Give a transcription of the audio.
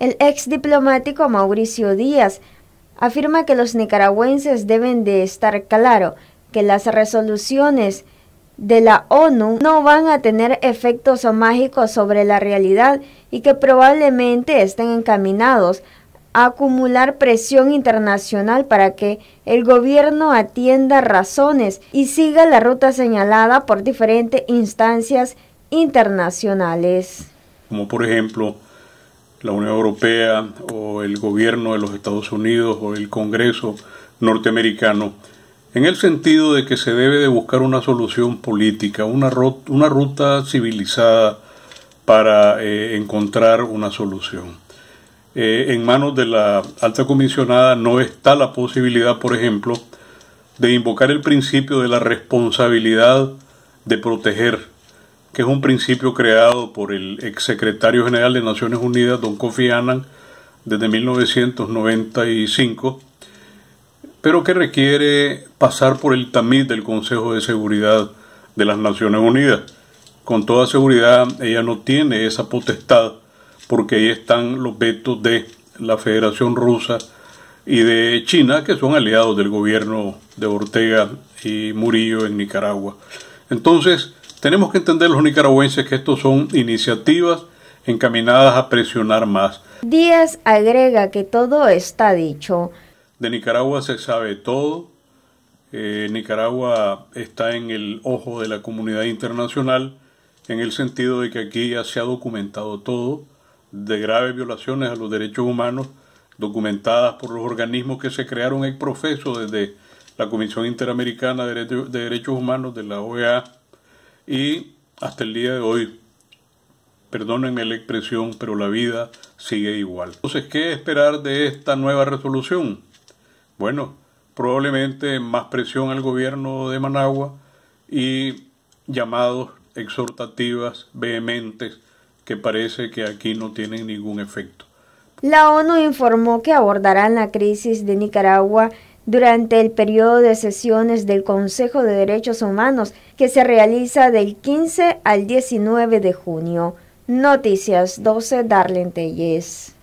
El ex diplomático Mauricio Díaz afirma que los nicaragüenses deben de estar claro que las resoluciones de la ONU no van a tener efectos mágicos sobre la realidad y que probablemente estén encaminados a acumular presión internacional para que el gobierno atienda razones y siga la ruta señalada por diferentes instancias internacionales. Como por ejemplo la Unión Europea o el gobierno de los Estados Unidos o el Congreso norteamericano, en el sentido de que se debe de buscar una solución política, una, una ruta civilizada para eh, encontrar una solución. Eh, en manos de la alta comisionada no está la posibilidad, por ejemplo, de invocar el principio de la responsabilidad de proteger que es un principio creado por el exsecretario general de Naciones Unidas, don Kofi Annan, desde 1995, pero que requiere pasar por el tamiz del Consejo de Seguridad de las Naciones Unidas. Con toda seguridad, ella no tiene esa potestad porque ahí están los vetos de la Federación Rusa y de China, que son aliados del gobierno de Ortega y Murillo en Nicaragua. Entonces, tenemos que entender los nicaragüenses que estos son iniciativas encaminadas a presionar más. Díaz agrega que todo está dicho. De Nicaragua se sabe todo. Eh, Nicaragua está en el ojo de la comunidad internacional en el sentido de que aquí ya se ha documentado todo de graves violaciones a los derechos humanos documentadas por los organismos que se crearon en profeso desde la Comisión Interamericana de Derechos Humanos de la OEA y hasta el día de hoy, perdónenme la expresión, pero la vida sigue igual. Entonces, ¿qué esperar de esta nueva resolución? Bueno, probablemente más presión al gobierno de Managua y llamados exhortativas vehementes que parece que aquí no tienen ningún efecto. La ONU informó que abordarán la crisis de Nicaragua durante el periodo de sesiones del Consejo de Derechos Humanos que se realiza del 15 al 19 de junio. Noticias 12 Darlene Telles.